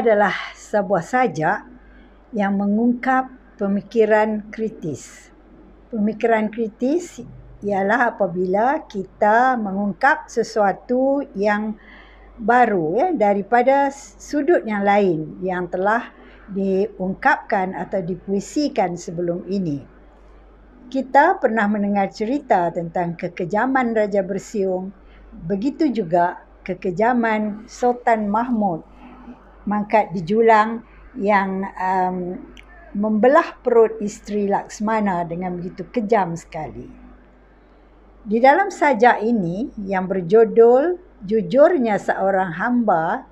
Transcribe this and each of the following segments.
adalah sebuah sajak yang mengungkap pemikiran kritis. Pemikiran kritis ialah apabila kita mengungkap sesuatu yang baru ya daripada sudut yang lain yang telah diungkapkan atau dipuisikan sebelum ini. Kita pernah mendengar cerita tentang kekejaman Raja Bersiung, begitu juga kekejaman Sultan Mahmud mangkat di julang yang um, membelah perut isteri Laksmana dengan begitu kejam sekali. Di dalam sajak ini yang berjudul Jujurnya Seorang Hamba,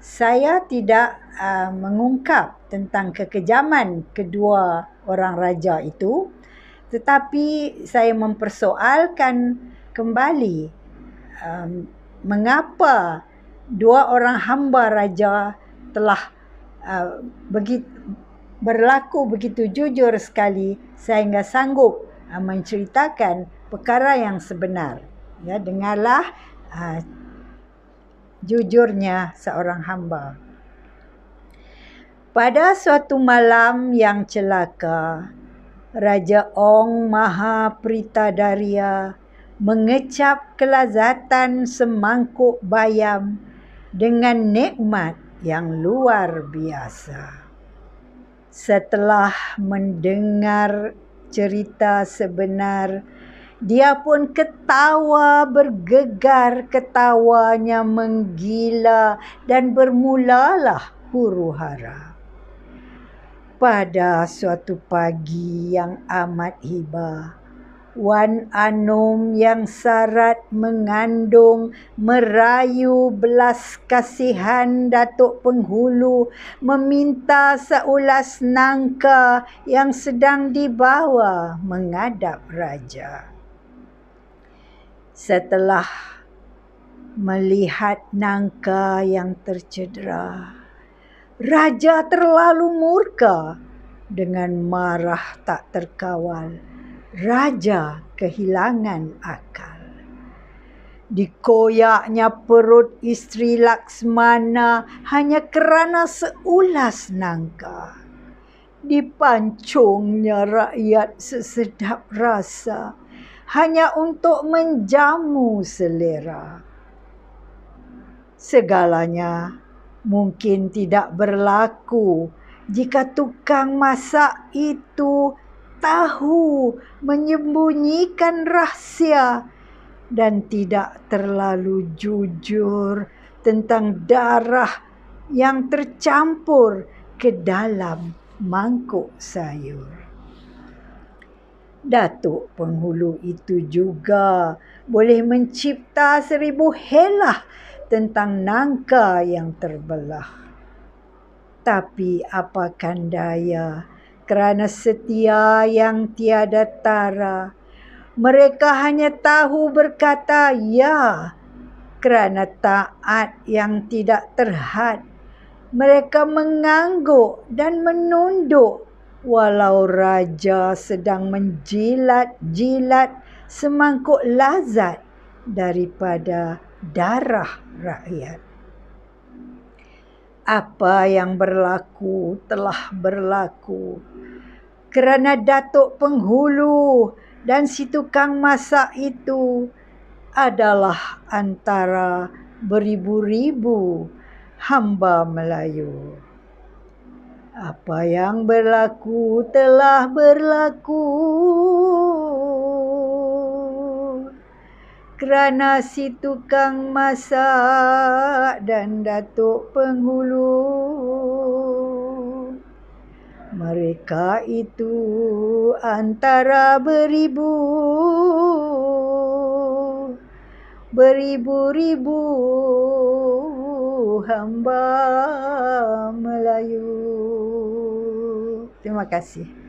saya tidak uh, mengungkap tentang kekejaman kedua orang raja itu, tetapi saya mempersoalkan kembali um, mengapa dua orang hamba raja telah uh, begi, berlaku begitu jujur sekali sehingga sanggup uh, menceritakan perkara yang sebenar. Ya, dengarlah uh, jujurnya seorang hamba. Pada suatu malam yang celaka, Raja Ong Maha Pritadaria mengecap kelazatan semangkuk bayam dengan nikmat yang luar biasa. Setelah mendengar cerita sebenar, dia pun ketawa bergegar ketawanya menggila dan bermulalah huru hara. Pada suatu pagi yang amat hibah, Wan Anum yang syarat mengandung merayu belas kasihan Datuk Penghulu meminta seulas nangka yang sedang dibawa menghadap raja. Setelah melihat nangka yang tercedera, raja terlalu murka dengan marah tak terkawal raja kehilangan akal. Dikoyaknya perut isteri Laksmana hanya kerana seulas nangka. Dipancungnya rakyat sesedap rasa hanya untuk menjamu selera. Segalanya mungkin tidak berlaku jika tukang masak itu tahu menyembunyikan rahsia dan tidak terlalu jujur tentang darah yang tercampur ke dalam mangkuk sayur. Datuk penghulu itu juga boleh mencipta seribu helah tentang nangka yang terbelah. Tapi apakan daya? daya? kerana setia yang tiada tara. Mereka hanya tahu berkata ya kerana taat yang tidak terhad. Mereka mengangguk dan menunduk walau raja sedang menjilat-jilat semangkuk lazat daripada darah rakyat apa yang berlaku telah berlaku. Kerana datuk penghulu dan si tukang masak itu adalah antara beribu-ribu hamba Melayu. Apa yang berlaku telah berlaku kerana si tukang masak dan datuk penghulu mereka itu antara beribu beribu-ribu hamba Melayu terima kasih